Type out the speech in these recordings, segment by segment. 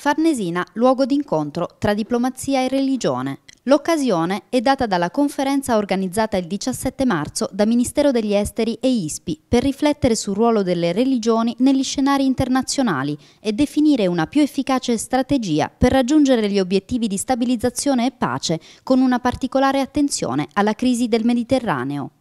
Farnesina, luogo d'incontro tra diplomazia e religione. L'occasione è data dalla conferenza organizzata il 17 marzo da Ministero degli Esteri e ISPI per riflettere sul ruolo delle religioni negli scenari internazionali e definire una più efficace strategia per raggiungere gli obiettivi di stabilizzazione e pace con una particolare attenzione alla crisi del Mediterraneo.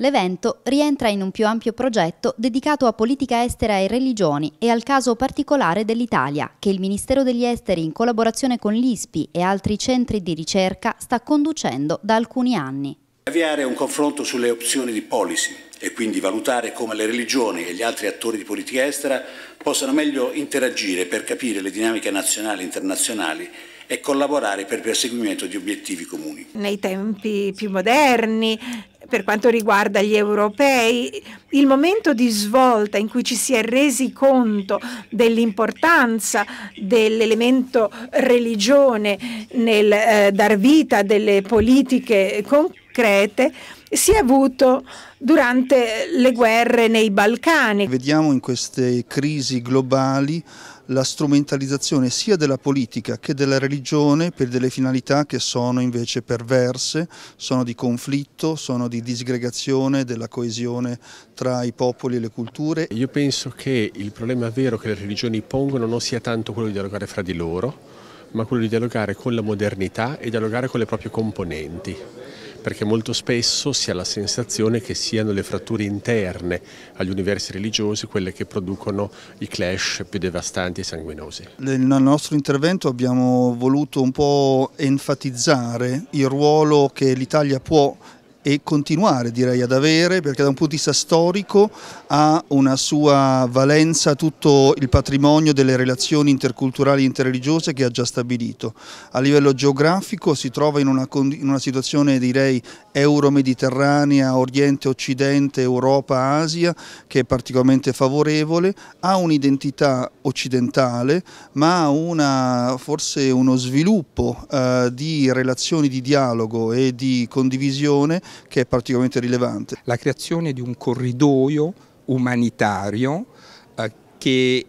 L'evento rientra in un più ampio progetto dedicato a politica estera e religioni e al caso particolare dell'Italia, che il Ministero degli Esteri in collaborazione con l'ISPI e altri centri di ricerca sta conducendo da alcuni anni. Avviare un confronto sulle opzioni di policy e quindi valutare come le religioni e gli altri attori di politica estera possano meglio interagire per capire le dinamiche nazionali e internazionali e collaborare per il perseguimento di obiettivi comuni. Nei tempi più moderni per quanto riguarda gli europei, il momento di svolta in cui ci si è resi conto dell'importanza dell'elemento religione nel eh, dar vita a delle politiche concrete si è avuto durante le guerre nei Balcani. Vediamo in queste crisi globali la strumentalizzazione sia della politica che della religione per delle finalità che sono invece perverse, sono di conflitto, sono di disgregazione della coesione tra i popoli e le culture. Io penso che il problema vero che le religioni pongono non sia tanto quello di dialogare fra di loro, ma quello di dialogare con la modernità e dialogare con le proprie componenti perché molto spesso si ha la sensazione che siano le fratture interne agli universi religiosi quelle che producono i clash più devastanti e sanguinosi. Nel nostro intervento abbiamo voluto un po' enfatizzare il ruolo che l'Italia può e continuare direi ad avere perché da un punto di vista storico ha una sua valenza tutto il patrimonio delle relazioni interculturali e interreligiose che ha già stabilito. A livello geografico si trova in una, in una situazione direi euro-mediterranea, oriente-occidente, Europa-Asia, che è particolarmente favorevole, ha un'identità occidentale, ma ha una, forse uno sviluppo eh, di relazioni di dialogo e di condivisione che è particolarmente rilevante. La creazione di un corridoio umanitario eh, che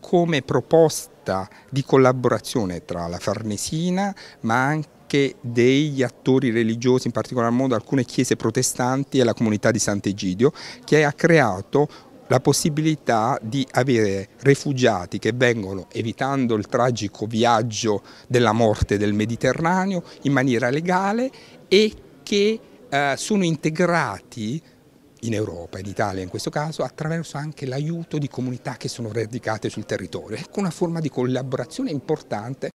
come proposta di collaborazione tra la Farnesina ma anche anche degli attori religiosi, in particolar modo alcune chiese protestanti e la comunità di Sant'Egidio, che ha creato la possibilità di avere rifugiati che vengono, evitando il tragico viaggio della morte del Mediterraneo, in maniera legale e che eh, sono integrati in Europa, in Italia in questo caso, attraverso anche l'aiuto di comunità che sono radicate sul territorio. Ecco una forma di collaborazione importante